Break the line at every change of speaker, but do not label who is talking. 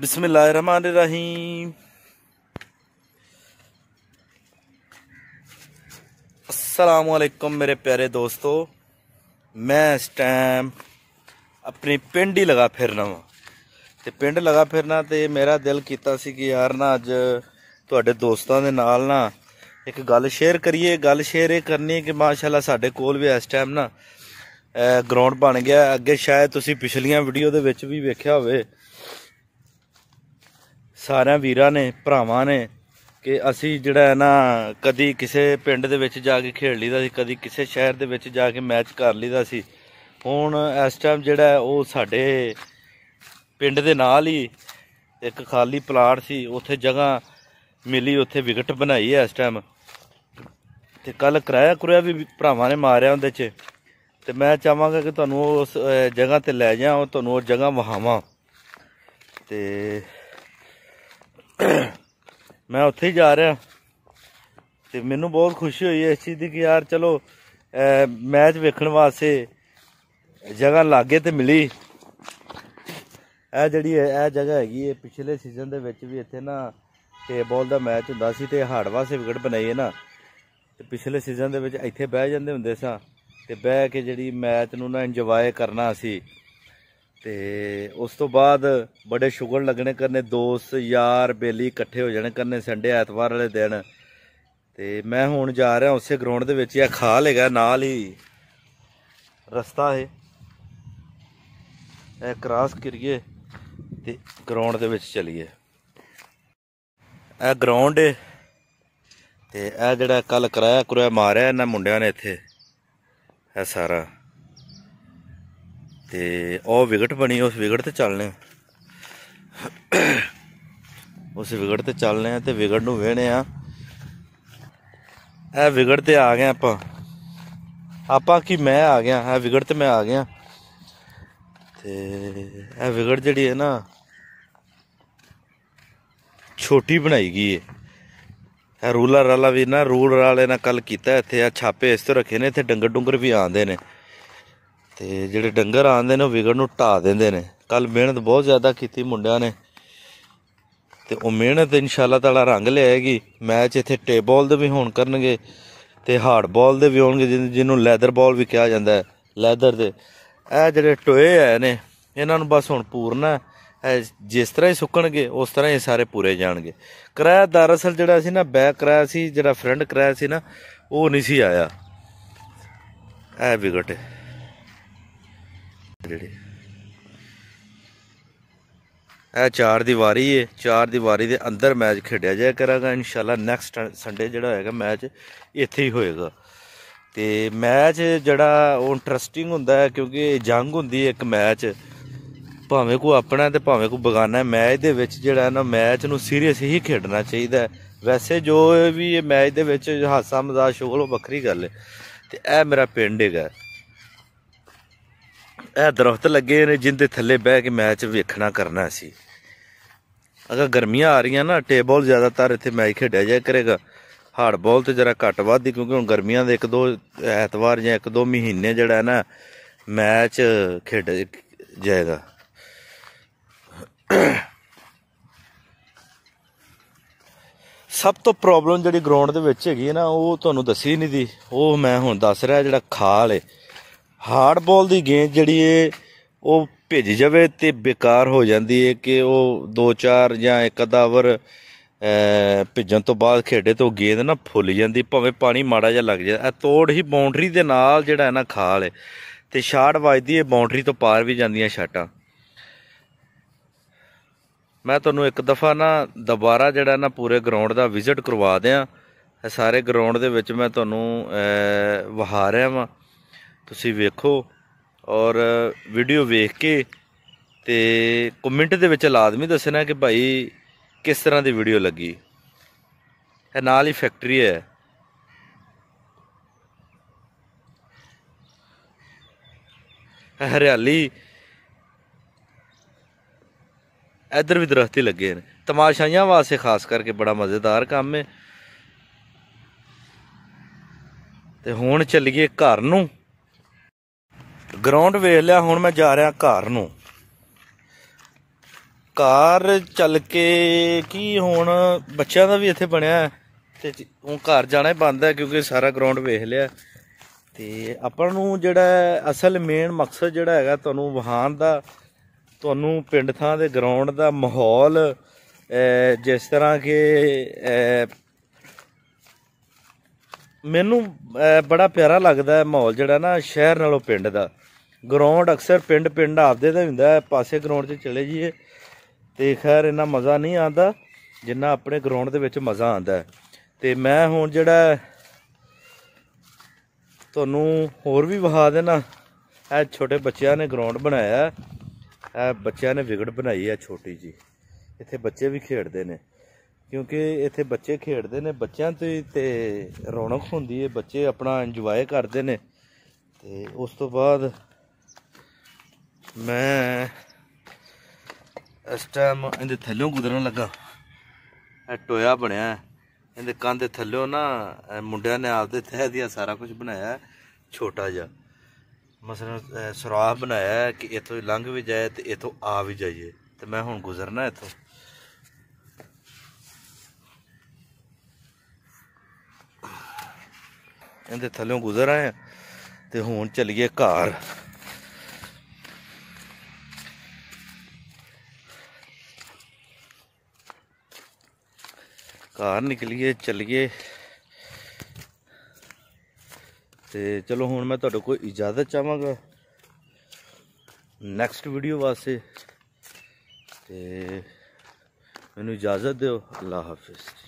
बिसमीम असलकुम मेरे प्यारे दोस्तों ਮੈਂ ਇਸ ਟਾਈਮ ਆਪਣੀ ਪਿੰਡ ਹੀ ਲਗਾ ਫਿਰਨਾ ਵਾਂ ਤੇ ਪਿੰਡ ਲਗਾ ਫਿਰਨਾ ਤੇ ਮੇਰਾ ਦਿਲ ਕੀਤਾ ਸੀ ਕਿ ਯਾਰ ਨਾ ਅੱਜ ਤੁਹਾਡੇ ਦੋਸਤਾਂ ਦੇ ਨਾਲ ਨਾ ਇੱਕ ਗੱਲ ਸ਼ੇਅਰ ਕਰੀਏ ਗੱਲ ਸ਼ੇਅਰ ਇਹ ਕਰਨੀ ਹੈ ਕਿ ਮਾਸ਼ਾਅੱਲਾ ਸਾਡੇ ਕੋਲ ਵੀ ਇਸ ਟਾਈਮ ਨਾ ਗਰਾਊਂਡ ਬਣ ਗਿਆ ਅੱਗੇ ਸ਼ਾਇਦ ਤੁਸੀਂ ਪਿਛਲੀਆਂ ਵੀਡੀਓ ਦੇ ਵਿੱਚ ਵੀ ਵੇਖਿਆ ਹੋਵੇ ਸਾਰਿਆਂ ਵੀਰਾਂ ਨੇ ਭਰਾਵਾਂ ਨੇ ਕਿ ਅਸੀਂ ਜਿਹੜਾ ਹੈ ਨਾ ਕਦੀ ਕਿਸੇ ਪਿੰਡ ਦੇ ਵਿੱਚ ਜਾ ਕੇ ਖੇਡ ਲਈਦਾ ਸੀ ਕਦੀ ਕਿਸੇ ਸ਼ਹਿਰ ਦੇ ਵਿੱਚ ਜਾ ਕੇ ਮੈਚ ਕਰ ਲਈਦਾ ਸੀ ਹੁਣ ਇਸ ਟਾਈਮ ਜਿਹੜਾ ਉਹ ਸਾਡੇ ਪਿੰਡ ਦੇ ਨਾਲ ਹੀ ਇੱਕ ਖਾਲੀ ਪਲਾਟ ਸੀ ਉੱਥੇ ਜਗ੍ਹਾ ਮਿਲੀ ਉੱਥੇ ਵਿਕਟ ਬਣਾਈ ਹੈ ਇਸ ਟਾਈਮ ਤੇ ਕੱਲ ਕਿਰਾਇਆ ਕੁਰਿਆ ਵੀ ਭਰਾਵਾਂ ਨੇ ਮਾਰਿਆ ਉਹਦੇ 'ਚ ਤੇ ਮੈਂ ਚਾਹਾਂਗਾ ਕਿ ਤੁਹਾਨੂੰ ਉਸ ਜਗ੍ਹਾ ਤੇ ਲੈ ਜਾਵਾਂ ਤੁਹਾਨੂੰ ਉਹ ਜਗ੍ਹਾ ਵਹਾਵਾਂ ਤੇ ਮੈਂ ਉੱਥੇ ਹੀ ਜਾ ਰਿਹਾ ਤੇ ਮੈਨੂੰ ਬਹੁਤ ਖੁਸ਼ੀ ਹੋਈ ਇਸ ਚੀਜ਼ ਦੀ ਕਿ ਯਾਰ ਚਲੋ ਮੈਚ ਵੇਖਣ ਵਾਸਤੇ ਜਗ੍ਹਾ ਲਾਗੇ ਤੇ ਮਿਲੀ ਇਹ ਜਿਹੜੀ ਇਹ ਜਗ੍ਹਾ ਹੈਗੀ ਇਹ ਪਿਛਲੇ ਸੀਜ਼ਨ ਦੇ ਵਿੱਚ ਵੀ ਇੱਥੇ ਨਾ ਟੇਬਲ ਦਾ ਮੈਚ ਹੁੰਦਾ ਸੀ ਤੇ ਹਾਰਡਵਾ ਸੇ ਵਿਕਟ ਬਣਾਈ ਹੈ ਨਾ ਤੇ ਪਿਛਲੇ ਸੀਜ਼ਨ ਦੇ ਵਿੱਚ ਇੱਥੇ ਬਹਿ ਜਾਂਦੇ ਹੁੰਦੇ ਸਾਂ ਤੇ ਬਹਿ ਕੇ ਜਿਹੜੀ ਮੈਚ ਨੂੰ ਨਾ ਇੰਜੋਏ ਕਰਨਾ ਸੀ ਤੇ ਉਸ ਤੋਂ ਬਾਅਦ ਬੜੇ ਸ਼ੁਗਰ ਲੱਗਣੇ ਕਰਨੇ ਦੋਸਤ ਯਾਰ ਬੇਲੀ ਇਕੱਠੇ ਹੋ ਜਾਣੇ ਕਰਨੇ ਸੰਡੇ ਐਤਵਾਰ ਵਾਲੇ ਦਿਨ ਤੇ ਮੈਂ ਹੁਣ ਜਾ ਰਿਹਾ ਉਸੇ ਗਰਾਊਂਡ ਦੇ ਵਿੱਚ ਇਹ ਖਾ ਲੇਗਾ ਨਾਲ ਹੀ ਰਸਤਾ ਹੈ ਇਹ ਕ੍ਰਾਸ ਕਰੀਏ ਤੇ ਗਰਾਊਂਡ ਦੇ ਵਿੱਚ ਚਲੀਏ ਇਹ ਗਰਾਊਂਡ ਹੈ ਤੇ ਇਹ ਜਿਹੜਾ ਕੱਲ ਕਰਾਇਆ ਕਰਾਇਆ ਮਾਰਿਆ ਇਹਨਾਂ ਮੁੰਡਿਆਂ ਨੇ ਇੱਥੇ ਇਹ ਸਾਰਾ ਤੇ ਉਹ ਵਿਗੜ ਬਣੀ ਉਸ ਵਿਗੜ ਤੇ ਚੱਲਨੇ ਉਸ ਵਿਗੜ ਤੇ ਚੱਲਨੇ ਆ ਤੇ ਵਿਗੜ ਨੂੰ ਵੇਣੇ ਆ ਇਹ ਵਿਗੜ ਤੇ ਆ ਗਏ ਆਪਾਂ ਆਪਾਂ ਕੀ ਮੈਂ ਆ ਗਿਆ ਇਹ ਵਿਗੜ ਤੇ ਮੈਂ ਆ ਗਿਆ ਤੇ ਇਹ ਵਿਗੜ ਜਿਹੜੀ ਹੈ ਨਾ ਛੋਟੀ ਬਣਾਈ ਗਈ ਹੈ ਇਹ ਰੂਲਰ ਵਾਲਾ ਵੀ ਨਾ ਰੂਲਰ ਵਾਲੇ ਨਾਲ ਕੱਲ ਕੀਤਾ ਇੱਥੇ ਆ ਛਾਪੇ ਇਸ ਤੋਂ ਰੱਖੇ ਨੇ ਇੱਥੇ ਡੰਗਰ ਡੁੰਗਰ ਵੀ ਆਂਦੇ ਨੇ ਤੇ ਜਿਹੜੇ ਡੰਗਰ ਆਂਦੇ ਨੇ ਉਹ ਵਿਗੜ ਨੂੰ ਢਾ ਦਿੰਦੇ ਨੇ ਕੱਲ ਮਿਹਨਤ ਬਹੁਤ ਜ਼ਿਆਦਾ ਕੀਤੀ ਮੁੰਡਿਆਂ ਨੇ ਤੇ ਉਹ ਮਿਹਨਤ ਇਨਸ਼ਾਅੱਲਾ ਤਾਲਾ ਰੰਗ ਲਿਆਏਗੀ ਮੈਚ ਇੱਥੇ ਟੇਬਲ ਦੇ ਵੀ ਹੋਣ ਕਰਨਗੇ ਤੇ ਹਾਰਡ ਬਾਲ ਦੇ ਵੀ ਹੋਣਗੇ ਜਿਹਨੂੰ ਲੈਦਰ ਬਾਲ ਵੀ ਕਿਹਾ ਜਾਂਦਾ ਹੈ ਲੈਦਰ ਦੇ ਇਹ ਜਿਹੜੇ ਟੋਏ ਆਏ ਨੇ ਇਹਨਾਂ ਨੂੰ ਬਸ ਹੁਣ ਪੂਰਨਾ ਜਿਸ ਤਰ੍ਹਾਂ ਹੀ ਸੁੱਕਣਗੇ ਉਸ ਤਰ੍ਹਾਂ ਹੀ ਸਾਰੇ ਪੂਰੇ ਜਾਣਗੇ ਕਿਰਾਇਆ ਦਰਅਸਲ ਜਿਹੜਾ ਸੀ ਨਾ ਬੈਕ ਕਿਰਾਇਆ ਸੀ ਜਿਹੜਾ ਫਰੰਟ ਕਿਰਾਇਆ ਸੀ ਨਾ ਉਹ ਨਹੀਂ ਸੀ ਆਇਆ ਐ ਵਿਗਟ ਜਿਹੜੇ ਇਹ ਚਾਰ ਦੀਵਾਰੀ ਏ ਚਾਰ ਦੀਵਾਰੀ ਦੇ ਅੰਦਰ ਮੈਚ ਖੇਡਿਆ ਜਾਇਆ ਕਰਾਂਗਾ ਇਨਸ਼ਾਅੱਲਾ ਨੈਕਸਟ ਸੰਡੇ ਜਿਹੜਾ ਹੋਏਗਾ ਮੈਚ ਇੱਥੇ ਹੀ ਹੋਏਗਾ ਤੇ ਮੈਚ ਜਿਹੜਾ ਉਹ ਇੰਟਰਸਟਿੰਗ ਹੁੰਦਾ ਹੈ ਕਿਉਂਕਿ ਜੰਗ ਹੁੰਦੀ ਹੈ ਇੱਕ ਮੈਚ ਭਾਵੇਂ ਕੋ ਆਪਣਾ ਤੇ ਭਾਵੇਂ ਕੋ ਬਗਾਨਾ ਮੈਚ ਦੇ ਵਿੱਚ ਜਿਹੜਾ ਨਾ ਮੈਚ ਨੂੰ ਸੀਰੀਅਸ ਹੀ ਖੇਡਣਾ ਚਾਹੀਦਾ ਵੈਸੇ ਜੋ ਵੀ ਇਹ ਮੈਚ ਦੇ ਵਿੱਚ ਹਾਸਾ ਮਜ਼ਾਕ ਸ਼ੋਗਲ ਉਹ ਵੱਖਰੀ ਗੱਲ ਹੈ ਤੇ ਇਹ ਮੇਰਾ ਪਿੰਡ ਹੈਗਾ ਇਹ ਦਰਖਤ ਲੱਗੇ ਨੇ ਜਿੰਦੇ ਥੱਲੇ ਬਹਿ ਕੇ ਮੈਚ ਵੇਖਣਾ ਕਰਨਾ ਸੀ ਅਗਰ ਗਰਮੀਆਂ ਆ ਰਹੀਆਂ ਨਾ ਟੇਬਲ ਜ਼ਿਆਦਾਤਰ ਇੱਥੇ ਮੈਚ ਖੇਡਿਆ ਜਾਇਆ ਕਰੇਗਾ ਹਾਰਡ ਬਾਲ ਤੇ ਜਰਾ ਘੱਟ ਵੱਧਦੀ ਕਿਉਂਕਿ ਹੁਣ ਗਰਮੀਆਂ ਦੇ ਇੱਕ ਦੋ ਐਤਵਾਰ ਜਾਂ ਇੱਕ ਦੋ ਮਹੀਨੇ ਜਿਹੜਾ ਨਾ ਮੈਚ ਖੇਡ ਜਾਏਗਾ ਸਭ ਤੋਂ ਪ੍ਰੋਬਲਮ ਜਿਹੜੀ ਗਰਾਊਂਡ ਦੇ ਵਿੱਚ ਹੈਗੀ ਹੈ ਨਾ ਉਹ ਤੁਹਾਨੂੰ ਦੱਸੀ ਨਹੀਂ ਦੀ ਉਹ ਮੈਂ ਹੁਣ ਦੱਸ ਰਿਹਾ ਜਿਹੜਾ ਖਾਲ ਹੈ ਹਾਰਡ ਬਾਲ ਦੀ ਗੇਂਦ ਜਿਹੜੀ ਏ ਉਹ ਭਿੱਜ ਜਾਵੇ ਤੇ ਬੇਕਾਰ ਹੋ ਜਾਂਦੀ ਏ ਕਿ ਉਹ 2-4 ਜਾਂ ਇੱਕ ਅੱਧਾ ਓਵਰ ਭਿੱਜਣ ਤੋਂ ਬਾਅਦ ਖੇਡੇ ਤੋਂ ਗੇਂਦ ਨਾ ਫੁੱਲ ਜਾਂਦੀ ਭਾਵੇਂ ਪਾਣੀ ਮਾੜਾ ਜਿਹਾ ਲੱਗ ਜਾਏ ਇਹ ਤੋੜ ਹੀ ਬਾਉਂਡਰੀ ਦੇ ਨਾਲ ਜਿਹੜਾ ਹੈ ਨਾ ਖਾਲ ਏ ਤੇ ਸ਼ਾਟ ਵੱਜਦੀ ਏ ਬਾਉਂਡਰੀ ਤੋਂ ਪਾਰ ਵੀ ਜਾਂਦੀਆਂ ਸ਼ਾਟਾਂ ਮੈਂ ਤੁਹਾਨੂੰ ਇੱਕ ਦਫਾ ਨਾ ਦੁਬਾਰਾ ਜਿਹੜਾ ਨਾ ਪੂਰੇ ਗਰਾਊਂਡ ਦਾ ਵਿਜ਼ਿਟ ਕਰਵਾ ਦਿਆਂ ਸਾਰੇ ਗਰਾਊਂਡ ਦੇ ਵਿੱਚ ਮੈਂ ਤੁਹਾਨੂੰ ਵਹਾ ਰਿਹਾ ਵਾਂ ਤੁਸੀਂ ਵੇਖੋ ਔਰ ਵੀਡੀਓ ਵੇਖ ਕੇ ਤੇ ਕਮੈਂਟ ਦੇ ਵਿੱਚ ਲਾਜ਼ਮੀ ਦੱਸਣਾ ਕਿ ਭਾਈ ਕਿਸ ਤਰ੍ਹਾਂ ਦੀ ਵੀਡੀਓ ਲੱਗੀ ਇਹ ਨਾਲ ਹੀ ਫੈਕਟਰੀ ਹੈ ਹਰਿਆਲੀ ਇਧਰ ਵੀ ਦਰਖਤੀ ਲੱਗੇ ਨੇ ਤਮਾਸ਼ਾਈਆਂ ਵਾਸਤੇ ਖਾਸ ਕਰਕੇ ਬੜਾ ਮਜ਼ੇਦਾਰ ਕੰਮ ਹੈ ਤੇ ਹੁਣ ਚੱਲੀਏ ਘਰ ਨੂੰ ਗਰਾਊਂਡ ਵੇਖ ਲਿਆ ਹੁਣ ਮੈਂ ਜਾ ਰਿਹਾ ਘਰ ਨੂੰ ਘਰ ਚੱਲ ਕੇ ਕੀ ਹੁਣ ਬੱਚਿਆਂ ਦਾ ਵੀ ਇੱਥੇ ਬਣਿਆ ਤੇ ਉਹ ਘਰ ਜਾਣਾ ਹੀ ਬੰਦ ਹੈ ਕਿਉਂਕਿ ਸਾਰਾ ਗਰਾਊਂਡ ਵੇਖ ਲਿਆ ਤੇ ਆਪਾਂ ਨੂੰ ਜਿਹੜਾ ਅਸਲ ਮੇਨ ਮਕਸਦ ਜਿਹੜਾ ਹੈਗਾ ਤੁਹਾਨੂੰ ਵਹਾਨ ਦਾ ਤੁਹਾਨੂੰ ਪਿੰਡ ਥਾਂ ਦੇ ਗਰਾਊਂਡ ਦਾ ਮਾਹੌਲ ਜਿਸ ਤਰ੍ਹਾਂ ਕਿ ਮੈਨੂੰ ਬੜਾ ਪਿਆਰਾ ਲੱਗਦਾ ਹੈ ਮਾਹੌਲ ਜਿਹੜਾ ਨਾ ਸ਼ਹਿਰ ਨਾਲੋਂ ਪਿੰਡ ਦਾ ਗਰਾਊਂਡ ਅਕਸਰ ਪਿੰਡ ਪਿੰਡ ਆਪਦੇ ਦਾ ਹੁੰਦਾ ਪਾਸੇ ਗਰਾਊਂਡ 'ਚ ਚਲੇ ਜਾਈਏ ਤੇ ਖੈਰ ਇਹਨਾਂ ਮਜ਼ਾ ਨਹੀਂ ਆਉਂਦਾ ਜਿੰਨਾ ਆਪਣੇ ਗਰਾਊਂਡ ਦੇ ਵਿੱਚ ਮਜ਼ਾ ਆਉਂਦਾ ਤੇ ਮੈਂ ਹੁਣ ਜਿਹੜਾ ਤੁਹਾਨੂੰ ਹੋਰ ਵੀ ਵਿਖਾ ਦੇਣਾ ਇਹ ਛੋਟੇ ਬੱਚਿਆਂ ਨੇ ਗਰਾਊਂਡ ਬਣਾਇਆ ਇਹ ਬੱਚਿਆਂ ਨੇ ਵਿਗੜ ਬਣਾਈ ਹੈ ਛੋਟੀ ਜੀ ਇੱਥੇ ਬੱਚੇ ਵੀ ਖੇਡਦੇ ਨੇ ਕਿਉਂਕਿ ਇੱਥੇ ਬੱਚੇ ਖੇਡਦੇ ਨੇ ਬੱਚਿਆਂ ਤੇ ਤੇ ਰੌਣਕ ਹੁੰਦੀ ਹੈ ਬੱਚੇ ਆਪਣਾ ਇੰਜੋਏ ਕਰਦੇ ਨੇ ਤੇ ਉਸ ਤੋਂ ਬਾਅਦ ਮੈਂ ਇਸ ਟਾਈਮ ਇਹਦੇ ਥੱਲੇੋਂ ਗੁਦਰਨ ਲੱਗਾ ਇਹ ਟੋਇਆ ਬਣਿਆ ਇਹਦੇ ਕੰਦੇ ਥੱਲੇੋਂ ਨਾ ਮੁੰਡਿਆਂ ਨੇ ਆਪਦੇ ਤਹਿ ਦੀਆਂ ਸਾਰਾ ਕੁਝ ਬਣਾਇਆ ਛੋਟਾ ਜਿਹਾ ਮਸਲਨ ਸਰਾਹ ਬਣਾਇਆ ਕਿ ਇਥੋਂ ਲੰਘ ਵੀ ਜਾਏ ਤੇ ਇਥੋਂ ਆ ਵੀ ਜਾਈਏ ਤੇ ਮੈਂ ਹੁਣ ਗੁਜ਼ਰਨਾ ਇਥੋਂ ਇਹਦੇ ਥੱਲੇੋਂ ਗੁਜ਼ਰ ਆਏ ਤੇ ਹੁਣ ਚੱਲੀਏ ਘਰ ਘਰ ਨਿਕਲੀਏ ਚੱਲੀਏ ਤੇ ਚਲੋ ਹੁਣ ਮੈਂ ਤੁਹਾਡੇ ਕੋਲ ਇਜਾਜ਼ਤ ਚਾਹਾਂਗਾ ਨੈਕਸਟ ਵੀਡੀਓ ਵਾਸਤੇ ਤੇ ਮੈਨੂੰ ਇਜਾਜ਼ਤ ਦਿਓ ਅੱਲਾਹ ਹਾਫਿਜ਼